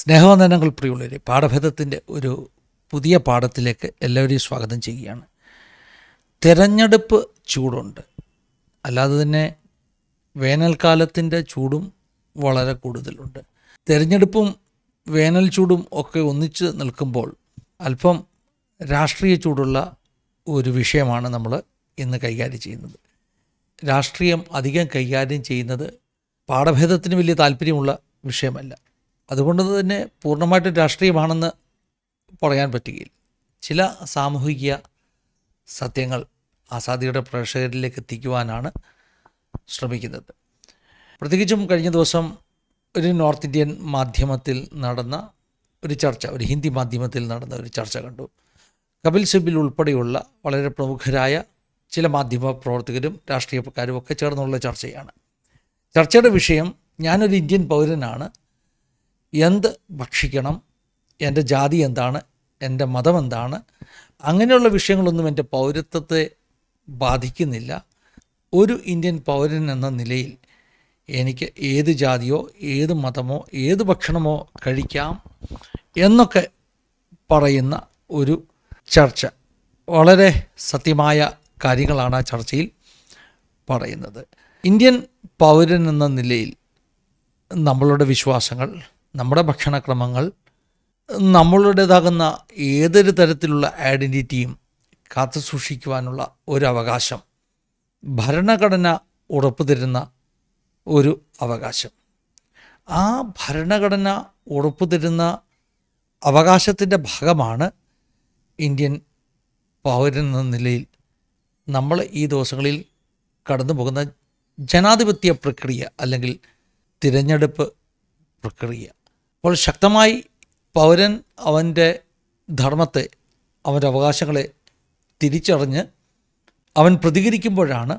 സ്നേഹവന്ദനങ്ങൾ പ്രിയുള്ളവർ പാഠഭേദത്തിൻ്റെ ഒരു പുതിയ പാഠത്തിലേക്ക് എല്ലാവരെയും സ്വാഗതം ചെയ്യുകയാണ് തിരഞ്ഞെടുപ്പ് ചൂടുണ്ട് അല്ലാതെ തന്നെ വേനൽക്കാലത്തിൻ്റെ ചൂടും വളരെ കൂടുതലുണ്ട് തിരഞ്ഞെടുപ്പും വേനൽ ചൂടും ഒക്കെ ഒന്നിച്ച് നിൽക്കുമ്പോൾ അല്പം രാഷ്ട്രീയ ചൂടുള്ള ഒരു വിഷയമാണ് നമ്മൾ ഇന്ന് കൈകാര്യം ചെയ്യുന്നത് രാഷ്ട്രീയം അധികം കൈകാര്യം ചെയ്യുന്നത് പാഠഭേദത്തിന് വലിയ താല്പര്യമുള്ള വിഷയമല്ല അതുകൊണ്ട് തന്നെ പൂർണ്ണമായിട്ടും രാഷ്ട്രീയമാണെന്ന് പറയാൻ പറ്റുകയില്ല ചില സാമൂഹിക സത്യങ്ങൾ ആസാദിയുടെ പ്രേക്ഷകരിലേക്ക് എത്തിക്കുവാനാണ് ശ്രമിക്കുന്നത് പ്രത്യേകിച്ചും കഴിഞ്ഞ ദിവസം ഒരു നോർത്ത് ഇന്ത്യൻ മാധ്യമത്തിൽ നടന്ന ഒരു ചർച്ച ഒരു ഹിന്ദി മാധ്യമത്തിൽ നടന്ന ഒരു ചർച്ച കണ്ടു കപിൽ സിബിൽ ഉൾപ്പെടെയുള്ള വളരെ പ്രമുഖരായ ചില മാധ്യമ പ്രവർത്തകരും രാഷ്ട്രീയക്കാരും ഒക്കെ ചേർന്നുള്ള ചർച്ചയാണ് ചർച്ചയുടെ വിഷയം ഞാനൊരു ഇന്ത്യൻ പൗരനാണ് എന്ത് ഭക്ഷിക്കണം എൻ്റെ ജാതി എന്താണ് എൻ്റെ മതം എന്താണ് അങ്ങനെയുള്ള വിഷയങ്ങളൊന്നും എൻ്റെ പൗരത്വത്തെ ബാധിക്കുന്നില്ല ഒരു ഇന്ത്യൻ പൗരൻ എന്ന നിലയിൽ എനിക്ക് ഏത് ജാതിയോ ഏത് മതമോ ഏത് ഭക്ഷണമോ കഴിക്കാം എന്നൊക്കെ പറയുന്ന ഒരു ചർച്ച വളരെ സത്യമായ കാര്യങ്ങളാണ് ആ ചർച്ചയിൽ പറയുന്നത് ഇന്ത്യൻ പൗരൻ എന്ന നിലയിൽ നമ്മളുടെ വിശ്വാസങ്ങൾ നമ്മുടെ ഭക്ഷണക്രമങ്ങൾ നമ്മളുടേതാകുന്ന ഏതൊരു തരത്തിലുള്ള ഐഡൻറ്റിറ്റിയും കാത്തു സൂക്ഷിക്കുവാനുള്ള ഒരു ഭരണഘടന ഉറപ്പു തരുന്ന ഒരു അവകാശം ആ ഭരണഘടന ഉറപ്പു തരുന്ന അവകാശത്തിൻ്റെ ഭാഗമാണ് ഇന്ത്യൻ പൗരെന്ന നിലയിൽ നമ്മൾ ഈ ദിവസങ്ങളിൽ കടന്നു പോകുന്ന ജനാധിപത്യ പ്രക്രിയ അല്ലെങ്കിൽ തിരഞ്ഞെടുപ്പ് പ്രക്രിയ അപ്പോൾ ശക്തമായി പൗരൻ അവൻ്റെ ധർമ്മത്തെ അവൻ്റെ അവകാശങ്ങളെ തിരിച്ചറിഞ്ഞ് അവൻ പ്രതികരിക്കുമ്പോഴാണ്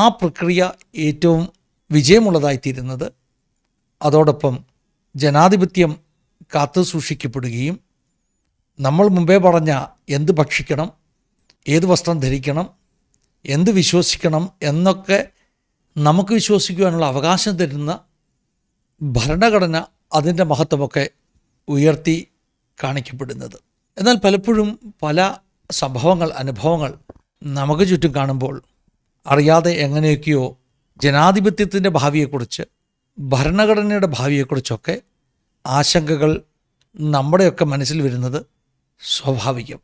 ആ പ്രക്രിയ ഏറ്റവും വിജയമുള്ളതായിത്തീരുന്നത് അതോടൊപ്പം ജനാധിപത്യം കാത്തു സൂക്ഷിക്കപ്പെടുകയും നമ്മൾ മുമ്പേ പറഞ്ഞ എന്ത് ഭക്ഷിക്കണം ഏത് വസ്ത്രം ധരിക്കണം എന്ത് വിശ്വസിക്കണം എന്നൊക്കെ നമുക്ക് വിശ്വസിക്കുവാനുള്ള അവകാശം തരുന്ന ഭരണഘടന അതിൻ്റെ മഹത്വമൊക്കെ ഉയർത്തി കാണിക്കപ്പെടുന്നത് എന്നാൽ പലപ്പോഴും പല സംഭവങ്ങൾ അനുഭവങ്ങൾ നമുക്ക് ചുറ്റും കാണുമ്പോൾ അറിയാതെ എങ്ങനെയൊക്കെയോ ജനാധിപത്യത്തിൻ്റെ ഭാവിയെക്കുറിച്ച് ഭരണഘടനയുടെ ഭാവിയെക്കുറിച്ചൊക്കെ ആശങ്കകൾ നമ്മുടെയൊക്കെ മനസ്സിൽ വരുന്നത് സ്വാഭാവികം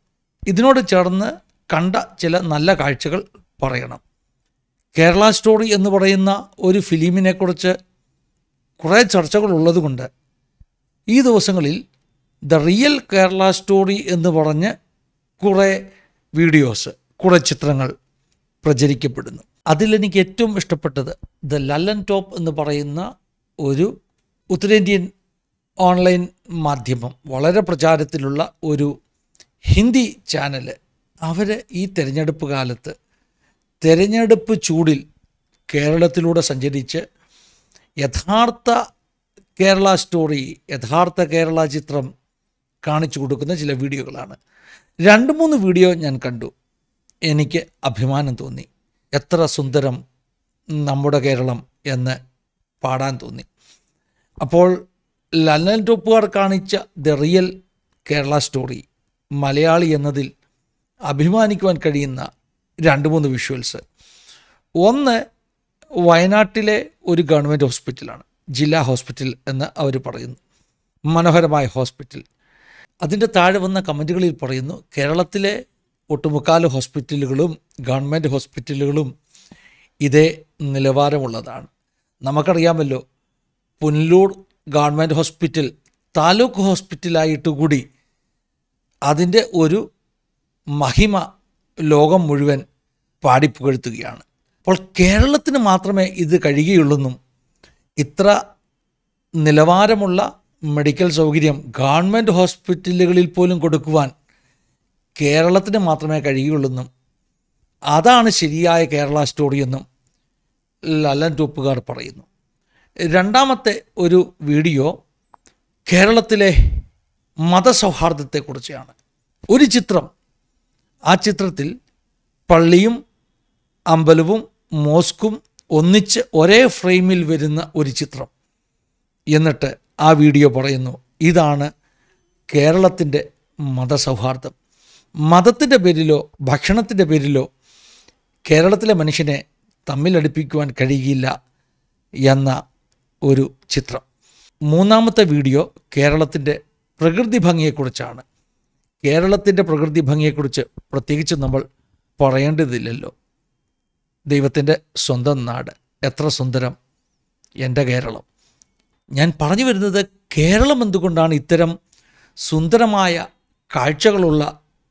ഇതിനോട് ചേർന്ന് കണ്ട ചില നല്ല കാഴ്ചകൾ പറയണം കേരള സ്റ്റോറി എന്ന് പറയുന്ന ഒരു ഫിലിമിനെക്കുറിച്ച് കുറേ ചർച്ചകളുള്ളത് ഉള്ളതുകൊണ്ട് ഈ ദിവസങ്ങളിൽ ദ റിയൽ കേരള സ്റ്റോറി എന്ന് പറഞ്ഞ് കുറേ വീഡിയോസ് കുറേ ചിത്രങ്ങൾ പ്രചരിക്കപ്പെടുന്നു അതിലെനിക്ക് ഏറ്റവും ഇഷ്ടപ്പെട്ടത് ദ ലല്ലൻ ടോപ്പ് എന്ന് പറയുന്ന ഒരു ഉത്തരേന്ത്യൻ ഓൺലൈൻ മാധ്യമം വളരെ പ്രചാരത്തിലുള്ള ഒരു ഹിന്ദി ചാനൽ അവർ ഈ തിരഞ്ഞെടുപ്പ് കാലത്ത് തിരഞ്ഞെടുപ്പ് ചൂടിൽ കേരളത്തിലൂടെ സഞ്ചരിച്ച് യഥാർത്ഥ കേരള സ്റ്റോറി യഥാർത്ഥ കേരള ചിത്രം കാണിച്ചു കൊടുക്കുന്ന ചില വീഡിയോകളാണ് രണ്ട് മൂന്ന് വീഡിയോ ഞാൻ കണ്ടു എനിക്ക് അഭിമാനം തോന്നി എത്ര സുന്ദരം നമ്മുടെ കേരളം എന്ന് പാടാൻ തോന്നി അപ്പോൾ ലല്ലൻ ടോപ്പുകാർ കാണിച്ച the real Kerala story Malayali എന്നതിൽ അഭിമാനിക്കുവാൻ കഴിയുന്ന രണ്ട് മൂന്ന് വിഷ്വൽസ് ഒന്ന് വയനാട്ടിലെ ഒരു ഗവൺമെൻറ് ഹോസ്പിറ്റലാണ് ജില്ലാ ഹോസ്പിറ്റൽ എന്ന് അവർ പറയുന്നു മനോഹരമായ ഹോസ്പിറ്റൽ അതിൻ്റെ താഴെ വന്ന കമൻറ്റുകളിൽ പറയുന്നു കേരളത്തിലെ ഒട്ടുമുക്കാൽ ഹോസ്പിറ്റലുകളും ഗവൺമെൻറ് ഹോസ്പിറ്റലുകളും ഇതേ നിലവാരമുള്ളതാണ് നമുക്കറിയാമല്ലോ പുനലൂർ ഗവൺമെൻറ് ഹോസ്പിറ്റൽ താലൂക്ക് ഹോസ്പിറ്റലായിട്ട് കൂടി അതിൻ്റെ ഒരു മഹിമ ലോകം മുഴുവൻ പാടിപ്പുകഴ്ത്തുകയാണ് അപ്പോൾ കേരളത്തിന് മാത്രമേ ഇത് കഴിയുകയുള്ളെന്നും ഇത്ര നിലവാരമുള്ള മെഡിക്കൽ സൗകര്യം ഗവൺമെൻറ് ഹോസ്പിറ്റലുകളിൽ പോലും കൊടുക്കുവാൻ കേരളത്തിന് മാത്രമേ കഴിയുകയുള്ളെന്നും അതാണ് ശരിയായ കേരള സ്റ്റോറി എന്നും ലല്ലൻ ടൂപ്പുകാർ പറയുന്നു രണ്ടാമത്തെ ഒരു വീഡിയോ കേരളത്തിലെ മതസൗഹാർദ്ദത്തെക്കുറിച്ചാണ് ഒരു ചിത്രം ആ ചിത്രത്തിൽ പള്ളിയും അമ്പലവും മോസ്കും ഒന്നിച്ച് ഒരേ ഫ്രെയിമിൽ വരുന്ന ഒരു ചിത്രം എന്നിട്ട് ആ വീഡിയോ പറയുന്നു ഇതാണ് കേരളത്തിൻ്റെ മതസൗഹാർദ്ദം മതത്തിൻ്റെ പേരിലോ ഭക്ഷണത്തിൻ്റെ പേരിലോ കേരളത്തിലെ മനുഷ്യനെ തമ്മിലടുപ്പിക്കുവാൻ കഴിയില്ല എന്ന ഒരു ചിത്രം മൂന്നാമത്തെ വീഡിയോ കേരളത്തിൻ്റെ പ്രകൃതി ഭംഗിയെക്കുറിച്ചാണ് കേരളത്തിൻ്റെ പ്രകൃതി ഭംഗിയെക്കുറിച്ച് പ്രത്യേകിച്ച് നമ്മൾ പറയേണ്ടതില്ലല്ലോ ദൈവത്തിൻ്റെ സ്വന്തം നാട് എത്ര സുന്ദരം എൻ്റെ കേരളം ഞാൻ പറഞ്ഞു വരുന്നത് കേരളം എന്തുകൊണ്ടാണ് ഇത്തരം സുന്ദരമായ കാഴ്ചകളുള്ള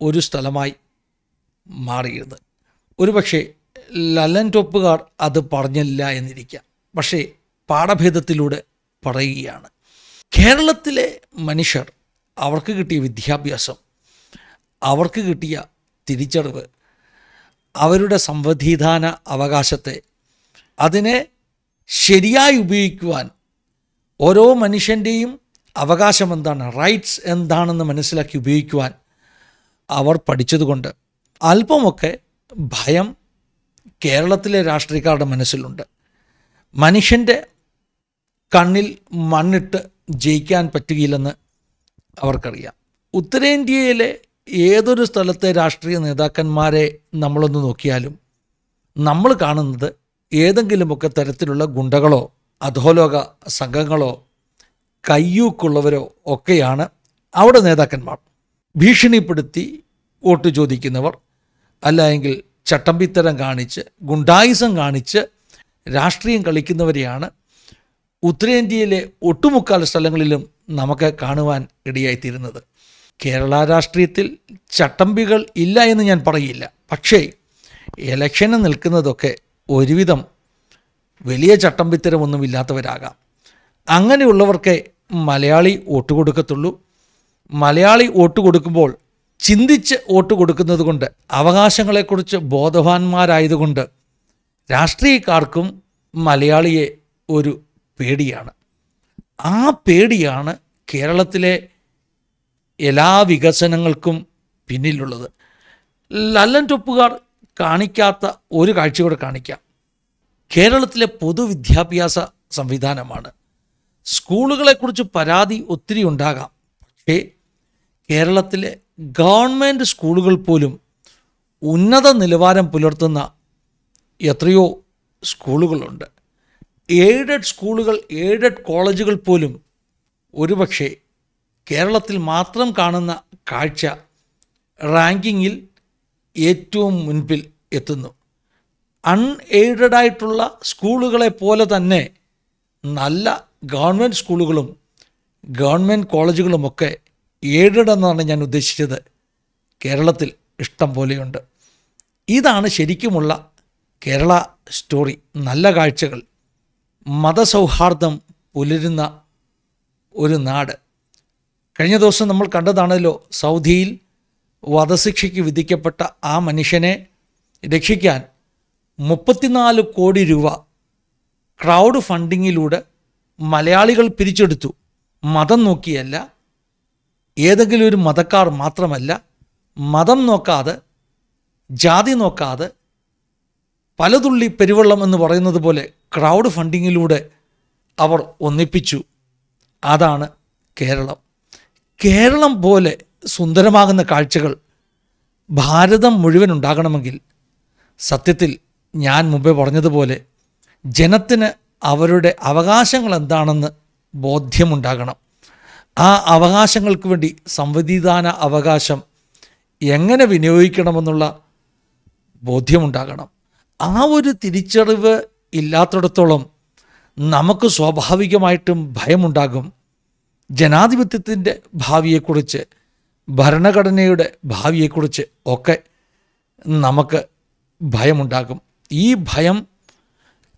ഒരു സ്ഥലമായി മാറിയത് ഒരുപക്ഷെ ലല്ലൻ ടോപ്പുകാർ അത് പറഞ്ഞില്ല എന്നിരിക്കാം പക്ഷേ പാഠഭേദത്തിലൂടെ പറയുകയാണ് കേരളത്തിലെ മനുഷ്യർ അവർക്ക് കിട്ടിയ വിദ്യാഭ്യാസം അവർക്ക് കിട്ടിയ തിരിച്ചറിവ് അവരുടെ സംവധിദാന അവകാശത്തെ അതിനെ ശരിയായി ഉപയോഗിക്കുവാൻ ഓരോ മനുഷ്യൻ്റെയും അവകാശം എന്താണ് റൈറ്റ്സ് എന്താണെന്ന് മനസ്സിലാക്കി ഉപയോഗിക്കുവാൻ അവർ പഠിച്ചതുകൊണ്ട് അല്പമൊക്കെ ഭയം കേരളത്തിലെ രാഷ്ട്രീയക്കാരുടെ മനസ്സിലുണ്ട് മനുഷ്യൻ്റെ കണ്ണിൽ മണ്ണിട്ട് ജയിക്കാൻ പറ്റുകയില്ലെന്ന് അവർക്കറിയാം ഉത്തരേന്ത്യയിലെ ഏതൊരു സ്ഥലത്തെ രാഷ്ട്രീയ നേതാക്കന്മാരെ നമ്മളൊന്ന് നോക്കിയാലും നമ്മൾ കാണുന്നത് ഏതെങ്കിലുമൊക്കെ തരത്തിലുള്ള ഗുണ്ടകളോ അധോലോക സംഘങ്ങളോ കയ്യൂക്കുള്ളവരോ ഒക്കെയാണ് അവിടെ നേതാക്കന്മാർ ഭീഷണിപ്പെടുത്തി വോട്ട് ചോദിക്കുന്നവർ അല്ലെങ്കിൽ ചട്ടമ്പിത്തരം കാണിച്ച് ഗുണ്ടായുസം കാണിച്ച് രാഷ്ട്രീയം കളിക്കുന്നവരെയാണ് ഉത്തരേന്ത്യയിലെ ഒട്ടുമുക്കാൽ സ്ഥലങ്ങളിലും നമുക്ക് കാണുവാൻ ഇടയായിത്തീരുന്നത് കേരള രാഷ്ട്രീയത്തിൽ ചട്ടമ്പികൾ ഇല്ല എന്ന് ഞാൻ പറയില്ല പക്ഷേ ഇലക്ഷന് നിൽക്കുന്നതൊക്കെ ഒരുവിധം വലിയ ചട്ടമ്പിത്തരമൊന്നും ഇല്ലാത്തവരാകാം അങ്ങനെയുള്ളവർക്കേ മലയാളി വോട്ട് കൊടുക്കത്തുള്ളൂ മലയാളി വോട്ട് കൊടുക്കുമ്പോൾ ചിന്തിച്ച് വോട്ട് കൊടുക്കുന്നത് കൊണ്ട് അവകാശങ്ങളെക്കുറിച്ച് ബോധവാന്മാരായതുകൊണ്ട് രാഷ്ട്രീയക്കാർക്കും മലയാളിയെ ഒരു പേടിയാണ് ആ പേടിയാണ് കേരളത്തിലെ എല്ലാ വികസനങ്ങൾക്കും പിന്നിലുള്ളത് ലല്ലൻ ടൊപ്പുകാർ കാണിക്കാത്ത ഒരു കാഴ്ച കൂടെ കാണിക്കാം കേരളത്തിലെ പൊതുവിദ്യാഭ്യാസ സംവിധാനമാണ് സ്കൂളുകളെക്കുറിച്ച് പരാതി ഒത്തിരി ഉണ്ടാകാം പക്ഷേ കേരളത്തിലെ ഗവൺമെൻറ് സ്കൂളുകൾ പോലും ഉന്നത നിലവാരം പുലർത്തുന്ന എത്രയോ സ്കൂളുകളുണ്ട് എയ്ഡഡ് സ്കൂളുകൾ എയ്ഡഡ് കോളേജുകൾ പോലും ഒരുപക്ഷെ കേരളത്തിൽ മാത്രം കാണുന്ന കാഴ്ച റാങ്കിങ്ങിൽ ഏറ്റവും മുൻപിൽ എത്തുന്നു അൺ ആയിട്ടുള്ള സ്കൂളുകളെ പോലെ തന്നെ നല്ല ഗവൺമെൻറ് സ്കൂളുകളും ഗവൺമെൻറ് കോളേജുകളുമൊക്കെ എയ്ഡഡ് എന്നാണ് ഞാൻ ഉദ്ദേശിച്ചത് കേരളത്തിൽ ഇഷ്ടം പോലെയുണ്ട് ഇതാണ് ശരിക്കുമുള്ള കേരള സ്റ്റോറി നല്ല കാഴ്ചകൾ മതസൗഹാർദ്ദം പുലരുന്ന ഒരു നാട് കഴിഞ്ഞ ദിവസം നമ്മൾ കണ്ടതാണല്ലോ സൗദിയിൽ വധശിക്ഷയ്ക്ക് വിധിക്കപ്പെട്ട ആ മനുഷ്യനെ രക്ഷിക്കാൻ മുപ്പത്തിനാല് കോടി രൂപ ക്രൗഡ് ഫണ്ടിങ്ങിലൂടെ മലയാളികൾ പിരിച്ചെടുത്തു മതം നോക്കിയല്ല ഏതെങ്കിലും ഒരു മതക്കാർ മാത്രമല്ല മതം നോക്കാതെ ജാതി നോക്കാതെ പലതുള്ളി പെരുവെള്ളം എന്ന് പറയുന്നത് പോലെ ക്രൗഡ് ഫണ്ടിങ്ങിലൂടെ അവർ ഒന്നിപ്പിച്ചു അതാണ് കേരളം കേരളം പോലെ സുന്ദരമാകുന്ന കാഴ്ചകൾ ഭാരതം മുഴുവൻ ഉണ്ടാകണമെങ്കിൽ സത്യത്തിൽ ഞാൻ മുമ്പേ പറഞ്ഞതുപോലെ ജനത്തിന് അവരുടെ അവകാശങ്ങൾ എന്താണെന്ന് ബോധ്യമുണ്ടാകണം ആ അവകാശങ്ങൾക്ക് വേണ്ടി സംവിധിദാന അവകാശം എങ്ങനെ വിനിയോഗിക്കണമെന്നുള്ള ബോധ്യമുണ്ടാകണം ആ ഒരു തിരിച്ചറിവ് ഇല്ലാത്തിടത്തോളം നമുക്ക് സ്വാഭാവികമായിട്ടും ഭയമുണ്ടാകും ജനാധിപത്യത്തിൻ്റെ ഭാവിയെക്കുറിച്ച് ഭരണഘടനയുടെ ഭാവിയെക്കുറിച്ച് ഒക്കെ നമുക്ക് ഭയമുണ്ടാകും ഈ ഭയം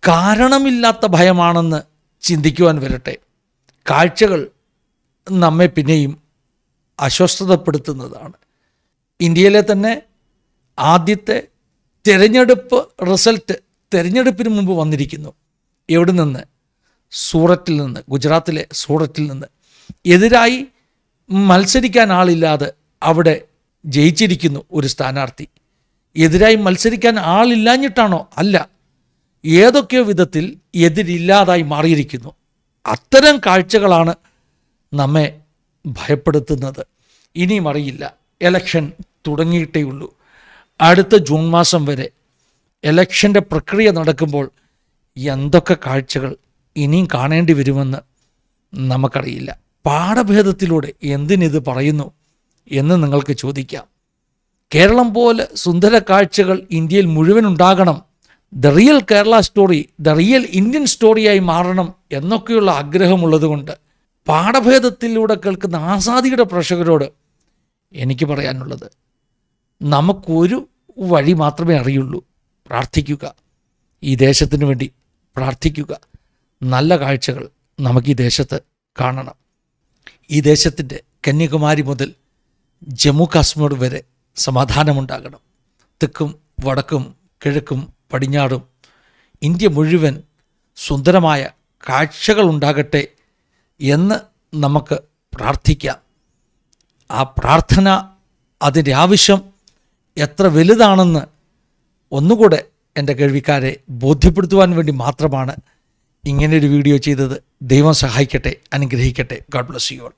കാരണമില്ലാത്ത ഭയമാണെന്ന് ചിന്തിക്കുവാൻ വരട്ടെ കാഴ്ചകൾ നമ്മെ പിന്നെയും അസ്വസ്ഥതപ്പെടുത്തുന്നതാണ് ഇന്ത്യയിലെ തന്നെ ആദ്യത്തെ തിരഞ്ഞെടുപ്പ് റിസൾട്ട് തിരഞ്ഞെടുപ്പിന് മുമ്പ് വന്നിരിക്കുന്നു എവിടെ നിന്ന് സൂററ്റിൽ നിന്ന് ഗുജറാത്തിലെ സൂററ്റിൽ നിന്ന് എതിരായി മത്സരിക്കാൻ ആളില്ലാതെ അവിടെ ജയിച്ചിരിക്കുന്നു ഒരു സ്ഥാനാർത്ഥി എതിരായി മത്സരിക്കാൻ ആളില്ലാഞ്ഞിട്ടാണോ അല്ല ഏതൊക്കെയോ വിധത്തിൽ എതിരില്ലാതായി മാറിയിരിക്കുന്നു അത്തരം കാഴ്ചകളാണ് നമ്മെ ഭയപ്പെടുത്തുന്നത് ഇനിയും അറിയില്ല എലക്ഷൻ തുടങ്ങിയിട്ടേ ഉള്ളൂ അടുത്ത ജൂൺ മാസം വരെ എലക്ഷൻ്റെ പ്രക്രിയ നടക്കുമ്പോൾ എന്തൊക്കെ കാഴ്ചകൾ ഇനിയും കാണേണ്ടി വരുമെന്ന് നമുക്കറിയില്ല പാഠഭേദത്തിലൂടെ എന്തിനിത് പറയുന്നു എന്ന് നിങ്ങൾക്ക് ചോദിക്കാം കേരളം പോലെ സുന്ദര കാഴ്ചകൾ ഇന്ത്യയിൽ മുഴുവൻ ഉണ്ടാകണം the real Kerala story the real Indian സ്റ്റോറിയായി മാറണം എന്നൊക്കെയുള്ള ആഗ്രഹമുള്ളതുകൊണ്ട് പാഠഭേദത്തിലൂടെ കേൾക്കുന്ന ആസാദിയുടെ പ്രേക്ഷകരോട് എനിക്ക് പറയാനുള്ളത് നമുക്കൊരു വഴി മാത്രമേ അറിയുള്ളൂ പ്രാർത്ഥിക്കുക ഈ ദേശത്തിന് വേണ്ടി പ്രാർത്ഥിക്കുക നല്ല കാഴ്ചകൾ നമുക്ക് ഈ ദേശത്ത് കാണണം ഈ ദേശത്തിൻ്റെ കന്യാകുമാരി മുതൽ ജമ്മു കാശ്മീർ വരെ സമാധാനമുണ്ടാകണം തെക്കും വടക്കും കിഴക്കും പടിഞ്ഞാറും ഇന്ത്യ മുഴുവൻ സുന്ദരമായ കാഴ്ചകൾ ഉണ്ടാകട്ടെ എന്ന് നമുക്ക് പ്രാർത്ഥിക്കാം ആ പ്രാർത്ഥന അതിൻ്റെ ആവശ്യം എത്ര വലുതാണെന്ന് ഒന്നുകൂടെ എൻ്റെ കേൾവിക്കാരെ ബോധ്യപ്പെടുത്തുവാൻ വേണ്ടി മാത്രമാണ് ഇങ്ങനെ ഒരു വീഡിയോ ചെയ്തത് ദൈവം സഹായിക്കട്ടെ അനുഗ്രഹിക്കട്ടെ ഗോഡ് ബ്ലസ് യു ഓൾ